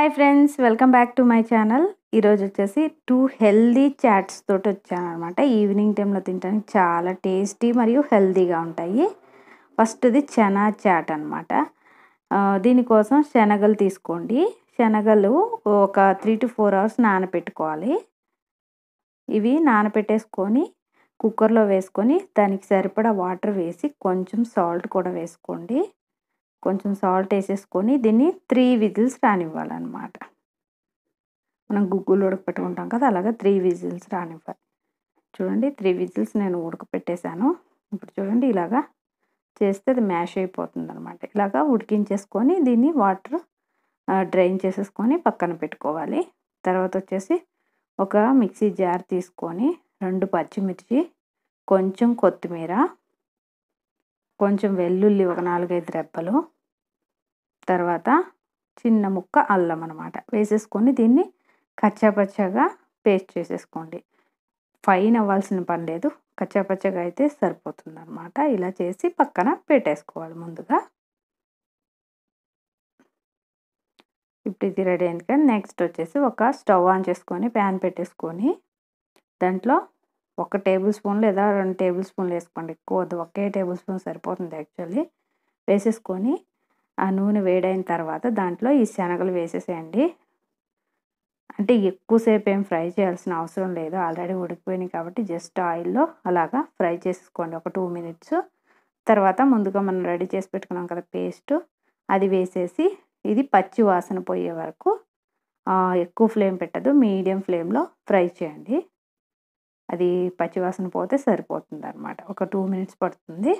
hi friends welcome back to my channel ఈరోజు వచ్చేసి two healthy charts తోటి వచ్చాను అనమాట ఈవినింగ్ టైంలో తినడానికి చాలా టేస్టీ మరియు హెల్దీగా ఉంటాయి ఫస్ట్ది చనా చాట్ అనమాట దీనికోసం శనగలు తీసుకోండి శనగలు ఒక త్రీ టు ఫోర్ అవర్స్ నానబెట్టుకోవాలి ఇవి నానబెట్టేసుకొని కుక్కర్లో వేసుకొని దానికి సరిపడా వాటర్ వేసి కొంచెం సాల్ట్ కూడా వేసుకోండి కొంచెం సాల్ట్ వేసేసుకొని దీన్ని త్రీ విజిల్స్ రానివ్వాలన్నమాట మనం గుగ్గులు ఉడకపెట్టుకుంటాం కదా అలాగే త్రీ విజిల్స్ రానివ్వాలి చూడండి త్రీ విజిల్స్ నేను ఉడకపెట్టేశాను ఇప్పుడు చూడండి ఇలాగా చేస్తే అది మ్యాష్ అయిపోతుంది అనమాట ఇలాగా ఉడికించేసుకొని దీన్ని వాటర్ డ్రైన్ చేసేసుకొని పక్కన పెట్టుకోవాలి తర్వాత వచ్చేసి ఒక మిక్సీ జార్ తీసుకొని రెండు పచ్చిమిర్చి కొంచెం కొత్తిమీర కొంచెం వెల్లుల్లి ఒక నాలుగైదు రెబ్బలు తర్వాత చిన్న ముక్క అల్లం అనమాట వేసేసుకొని దీన్ని కచ్చాపచ్చగా పేస్ట్ చేసేసుకోండి ఫైన్ అవ్వాల్సిన పని లేదు కచ్చాపచ్చగా అయితే సరిపోతుంది అనమాట ఇలా చేసి పక్కన పెట్టేసుకోవాలి ముందుగా ఇప్పుడు ఇది రెడీ అయింది కానీ నెక్స్ట్ వచ్చేసి ఒక స్టవ్ ఆన్ చేసుకొని ప్యాన్ పెట్టేసుకొని దాంట్లో ఒక టేబుల్ స్పూన్ లేదా రెండు టేబుల్ స్పూన్లు వేసుకోండి ఎక్కువ ఒకే టేబుల్ స్పూన్ సరిపోతుంది యాక్చువల్లీ వేసేసుకొని ఆ నూనె వేడైన తర్వాత దాంట్లో ఈ శనగలు వేసేసేయండి అంటే ఎక్కువసేపు ఏం ఫ్రై చేయాల్సిన అవసరం లేదు ఆల్రెడీ ఉడికిపోయినాయి కాబట్టి జస్ట్ ఆయిల్లో అలాగా ఫ్రై చేసుకోండి ఒక టూ మినిట్స్ తర్వాత ముందుగా మనం రెడీ చేసి పెట్టుకున్నాం కదా పేస్ట్ అది వేసేసి ఇది పచ్చి వాసన పోయే వరకు ఎక్కువ ఫ్లేమ్ పెట్టదు మీడియం ఫ్లేమ్లో ఫ్రై చేయండి అది పచ్చివాసన పోతే సరిపోతుంది అనమాట ఒక టూ మినిట్స్ పడుతుంది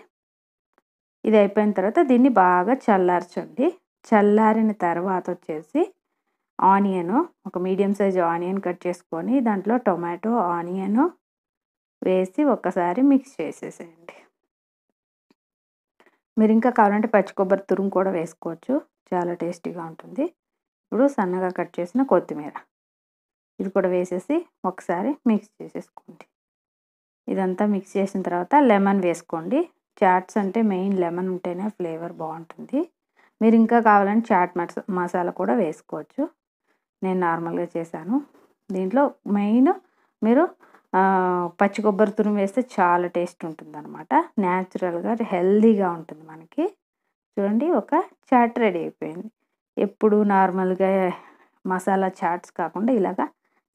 ఇది అయిపోయిన తర్వాత దీన్ని బాగా చల్లార్చండి చల్లారిన తర్వాత వచ్చేసి ఆనియను ఒక మీడియం సైజ్ ఆనియన్ కట్ చేసుకొని దాంట్లో టొమాటో ఆనియను వేసి ఒక్కసారి మిక్స్ చేసేసేయండి మీరు ఇంకా కావాలంటే పచ్చి కొబ్బరి తురుము కూడా వేసుకోవచ్చు చాలా టేస్టీగా ఉంటుంది ఇప్పుడు సన్నగా కట్ చేసిన కొత్తిమీర ఇది కూడా వేసేసి ఒకసారి మిక్స్ చేసేసుకోండి ఇదంతా మిక్స్ చేసిన తర్వాత లెమన్ వేసుకోండి చాట్స్ అంటే మెయిన్ లెమన్ ఉంటేనే ఫ్లేవర్ బాగుంటుంది మీరు ఇంకా కావాలంటే చాట్ మసాలా కూడా వేసుకోవచ్చు నేను నార్మల్గా చేశాను దీంట్లో మెయిన్ మీరు పచ్చి కొబ్బరి తురుము వేస్తే చాలా టేస్ట్ ఉంటుంది అనమాట న్యాచురల్గా హెల్దీగా ఉంటుంది మనకి చూడండి ఒక చాట్ రెడీ అయిపోయింది ఎప్పుడు నార్మల్గా మసాలా చాట్స్ కాకుండా ఇలాగా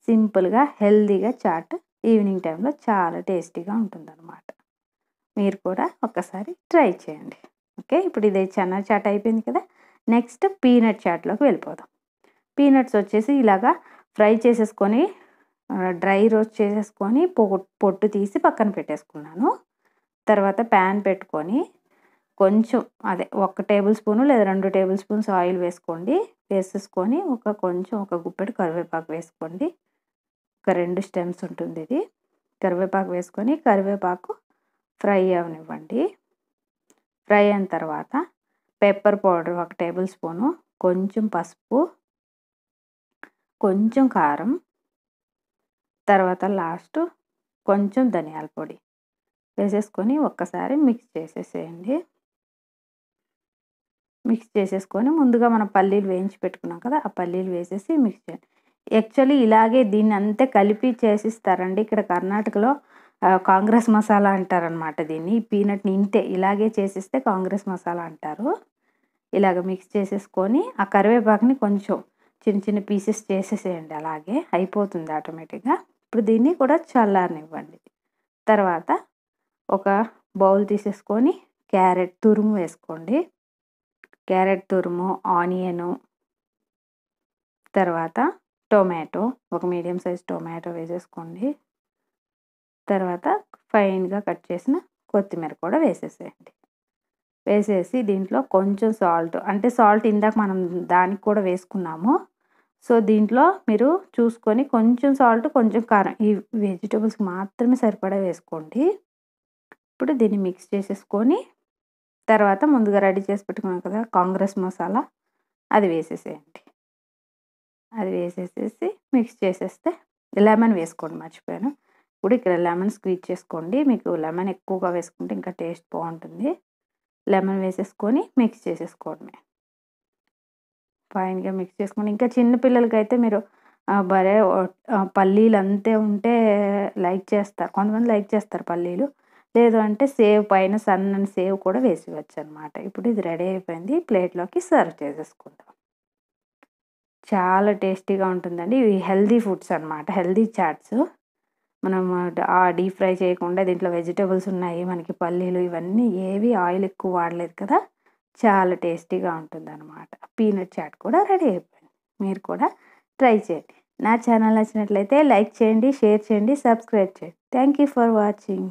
సింపుల్గా హెల్దీగా చాట్ ఈవినింగ్ టైంలో చాలా టేస్టీగా అనమాట మీరు కూడా ఒక్కసారి ట్రై చేయండి ఓకే ఇప్పుడు ఇది చనా చాట్ అయిపోయింది కదా నెక్స్ట్ పీనట్ చాట్లోకి వెళ్ళిపోదాం పీనట్స్ వచ్చేసి ఇలాగా ఫ్రై చేసేసుకొని డ్రై రోస్ట్ చేసేసుకొని పొట్టు తీసి పక్కన పెట్టేసుకున్నాను తర్వాత ప్యాన్ పెట్టుకొని కొంచెం అదే ఒక టేబుల్ స్పూను లేదా రెండు టేబుల్ స్పూన్స్ ఆయిల్ వేసుకోండి వేసేసుకొని ఒక కొంచెం ఒక గుప్పెడు కరివేపాకు వేసుకోండి ఒక రెండు స్టెమ్స్ ఉంటుంది ఇది కరివేపాకు వేసుకొని కరివేపాకు ఫ్రై అవనివ్వండి ఫ్రై అయిన తర్వాత పెప్పర్ పౌడర్ ఒక టేబుల్ స్పూను కొంచెం పసుపు కొంచెం కారం తర్వాత లాస్ట్ కొంచెం ధనియాల పొడి వేసేసుకొని ఒక్కసారి మిక్స్ చేసేసేయండి మిక్స్ చేసేసుకొని ముందుగా మనం పల్లీలు వేయించి పెట్టుకున్నాం కదా ఆ పల్లీలు వేసేసి మిక్స్ చేయండి యాక్చువల్లీ ఇలాగే దీన్ని అంతే కలిపి చేసిస్తారండి ఇక్కడ కర్ణాటకలో కాంగ్రెస్ మసాలా అంటారనమాట దీన్ని పీనట్ని ఇంతే ఇలాగే చేసిస్తే కాంగ్రెస్ మసాలా అంటారు ఇలాగ మిక్స్ చేసేసుకొని ఆ కరివేపాకుని కొంచెం చిన్న చిన్న పీసెస్ చేసేసేయండి అలాగే అయిపోతుంది ఆటోమేటిక్గా ఇప్పుడు దీన్ని కూడా చల్లారనివ్వండి తర్వాత ఒక బౌల్ తీసేసుకొని క్యారెట్ తురుము వేసుకోండి క్యారెట్ తురుము ఆనియను తర్వాత టొమాటో ఒక మీడియం సైజ్ టొమాటో వేసేసుకోండి తర్వాత ఫైన్గా కట్ చేసిన కొత్తిమీర కూడా వేసేసేయండి వేసేసి దీంట్లో కొంచెం సాల్ట్ అంటే సాల్ట్ ఇందాక మనం దానికి కూడా వేసుకున్నాము సో దీంట్లో మీరు చూసుకొని కొంచెం సాల్ట్ కొంచెం కారం ఈ వెజిటబుల్స్ మాత్రమే సరిపడా వేసుకోండి ఇప్పుడు దీన్ని మిక్స్ చేసేసుకొని తర్వాత ముందుగా రెడీ చేసి పెట్టుకున్నాం కదా కాంగ్రెస్ మసాలా అది వేసేసేయండి అది వేసేసేసి మిక్స్ చేసేస్తే లెమన్ వేసుకోండి మర్చిపోయాను ఇప్పుడు ఇక్కడ లెమన్ స్క్వీజ్ చేసుకోండి మీకు లెమన్ ఎక్కువగా వేసుకుంటే ఇంకా టేస్ట్ బాగుంటుంది లెమన్ వేసేసుకొని మిక్స్ చేసేసుకోవడమే ఫైన్గా మిక్స్ చేసుకోండి ఇంకా చిన్న అయితే మీరు బరే పల్లీలు అంతే ఉంటే లైక్ చేస్తారు కొంతమంది లైక్ చేస్తారు పల్లీలు లేదు అంటే సేవ్ పైన సన్నని సేవ్ కూడా వచ్చు అనమాట ఇప్పుడు ఇది రెడీ అయిపోయింది ప్లేట్లోకి సర్వ్ చేసేసుకుంటాం చాలా టేస్టీగా ఉంటుందండి ఇవి హెల్దీ ఫుడ్స్ అనమాట హెల్దీ చాట్స్ మనం డీప్ ఫ్రై చేయకుండా దీంట్లో వెజిటేబుల్స్ ఉన్నాయి మనకి పల్లీలు ఇవన్నీ ఏవి ఆయిల్ ఎక్కువ వాడలేదు కదా చాలా టేస్టీగా ఉంటుంది అనమాట పీనట్ చాట్ కూడా రెడీ అయిపోయింది మీరు కూడా ట్రై చేయండి నా ఛానల్ నచ్చినట్లయితే లైక్ చేయండి షేర్ చేయండి సబ్స్క్రైబ్ చేయండి థ్యాంక్ యూ ఫర్ వాచింగ్